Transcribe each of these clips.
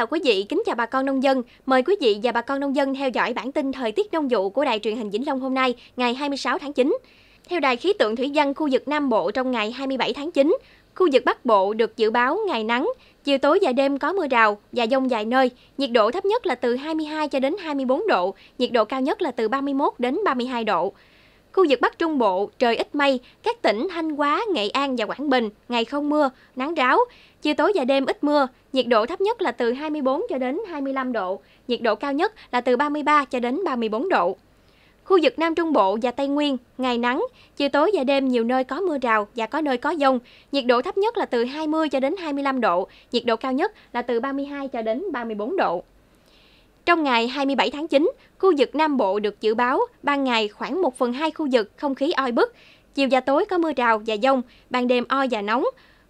chào quý vị, kính chào bà con nông dân. Mời quý vị và bà con nông dân theo dõi bản tin thời tiết nông vụ của Đài truyền hình Vĩnh Long hôm nay, ngày 26 tháng 9. Theo Đài khí tượng thủy văn khu vực Nam Bộ trong ngày 27 tháng 9, khu vực Bắc Bộ được dự báo ngày nắng, chiều tối và đêm có mưa rào và dông vài nơi, nhiệt độ thấp nhất là từ 22 cho đến 24 độ, nhiệt độ cao nhất là từ 31 đến 32 độ. Khu vực Bắc Trung Bộ, trời ít mây, các tỉnh Thanh Hóa, Nghệ An và Quảng Bình, ngày không mưa, nắng ráo. Chiều tối và đêm ít mưa, nhiệt độ thấp nhất là từ 24 cho đến 25 độ, nhiệt độ cao nhất là từ 33 cho đến 34 độ. Khu vực Nam Trung Bộ và Tây Nguyên, ngày nắng, chiều tối và đêm nhiều nơi có mưa rào và có nơi có dông. Nhiệt độ thấp nhất là từ 20 cho đến 25 độ, nhiệt độ cao nhất là từ 32 cho đến 34 độ. Trong ngày 27 tháng 9, khu vực Nam Bộ được dự báo ban ngày khoảng 1 phần 2 khu vực không khí oi bức, chiều và tối có mưa rào và dông, ban đêm oi và nóng.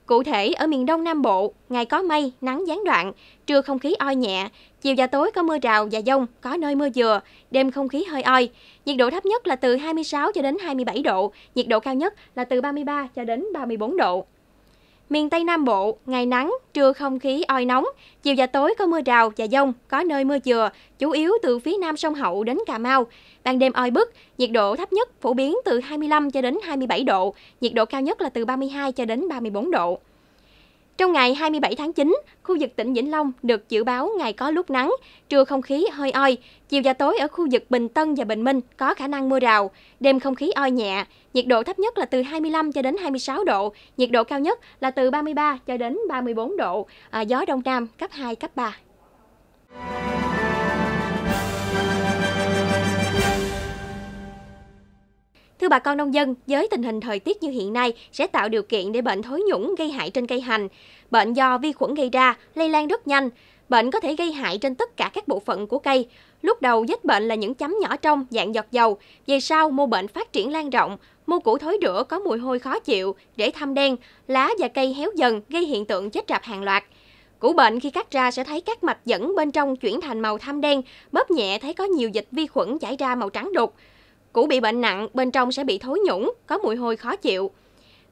Cụ thể, ở miền Đông Nam Bộ, ngày có mây, nắng gián đoạn, trưa không khí oi nhẹ, chiều và tối có mưa rào và dông, có nơi mưa vừa, đêm không khí hơi oi. Nhiệt độ thấp nhất là từ 26 cho đến 27 độ, nhiệt độ cao nhất là từ 33 cho đến 34 độ. Miền Tây Nam Bộ, ngày nắng, trưa không khí oi nóng, chiều và tối có mưa rào và dông, có nơi mưa dừa, chủ yếu từ phía nam sông Hậu đến Cà Mau. Ban đêm oi bức, nhiệt độ thấp nhất phổ biến từ 25 cho đến 27 độ, nhiệt độ cao nhất là từ 32 cho đến 34 độ. Trong ngày 27 tháng 9, khu vực tỉnh Vĩnh Long được dự báo ngày có lúc nắng, trưa không khí hơi oi, chiều và tối ở khu vực Bình Tân và Bình Minh có khả năng mưa rào, đêm không khí oi nhẹ, nhiệt độ thấp nhất là từ 25 cho đến 26 độ, nhiệt độ cao nhất là từ 33 cho đến 34 độ, à, gió đông nam cấp 2 cấp 3. Thưa bà con nông dân, với tình hình thời tiết như hiện nay sẽ tạo điều kiện để bệnh thối nhũng gây hại trên cây hành. Bệnh do vi khuẩn gây ra lây lan rất nhanh. Bệnh có thể gây hại trên tất cả các bộ phận của cây. Lúc đầu vết bệnh là những chấm nhỏ trong dạng giọt dầu, về sau mô bệnh phát triển lan rộng, mô củ thối rữa có mùi hôi khó chịu, rễ thâm đen, lá và cây héo dần gây hiện tượng chết rạp hàng loạt. Củ bệnh khi cắt ra sẽ thấy các mạch dẫn bên trong chuyển thành màu thâm đen, bóp nhẹ thấy có nhiều dịch vi khuẩn chảy ra màu trắng đục. Củ bị bệnh nặng, bên trong sẽ bị thối nhũng, có mùi hôi khó chịu.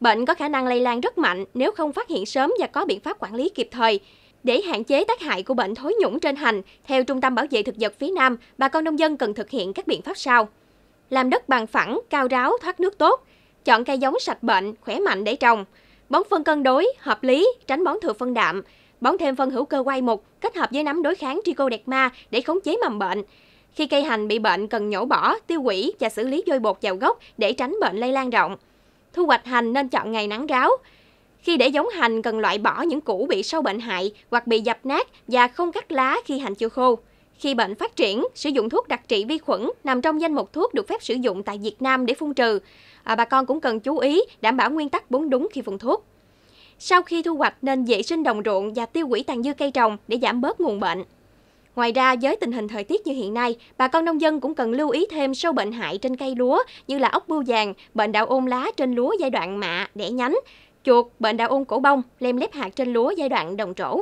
Bệnh có khả năng lây lan rất mạnh nếu không phát hiện sớm và có biện pháp quản lý kịp thời. Để hạn chế tác hại của bệnh thối nhũng trên hành, theo Trung tâm Bảo vệ Thực vật phía Nam, bà con nông dân cần thực hiện các biện pháp sau. Làm đất bằng phẳng, cao ráo, thoát nước tốt. Chọn cây giống sạch bệnh, khỏe mạnh để trồng. Bón phân cân đối, hợp lý, tránh bón thừa phân đạm. Bón thêm phân hữu cơ quay mục, kết hợp với nấm đối kháng trichoderma để khống chế mầm bệnh. Khi cây hành bị bệnh cần nhổ bỏ, tiêu hủy và xử lý dôi bột vào gốc để tránh bệnh lây lan rộng. Thu hoạch hành nên chọn ngày nắng ráo. Khi để giống hành cần loại bỏ những củ bị sâu bệnh hại hoặc bị dập nát và không cắt lá khi hành chưa khô. Khi bệnh phát triển, sử dụng thuốc đặc trị vi khuẩn nằm trong danh mục thuốc được phép sử dụng tại Việt Nam để phun trừ. À, bà con cũng cần chú ý đảm bảo nguyên tắc bốn đúng khi phun thuốc. Sau khi thu hoạch nên vệ sinh đồng ruộng và tiêu hủy tàn dư cây trồng để giảm bớt nguồn bệnh. Ngoài ra, với tình hình thời tiết như hiện nay, bà con nông dân cũng cần lưu ý thêm sâu bệnh hại trên cây lúa như là ốc bươu vàng, bệnh đạo ôn lá trên lúa giai đoạn mạ, đẻ nhánh, chuột, bệnh đạo ôn cổ bông, lem lép hạt trên lúa giai đoạn đồng trổ.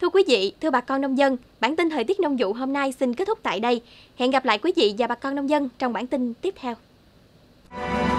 Thưa quý vị, thưa bà con nông dân, bản tin thời tiết nông vụ hôm nay xin kết thúc tại đây. Hẹn gặp lại quý vị và bà con nông dân trong bản tin tiếp theo.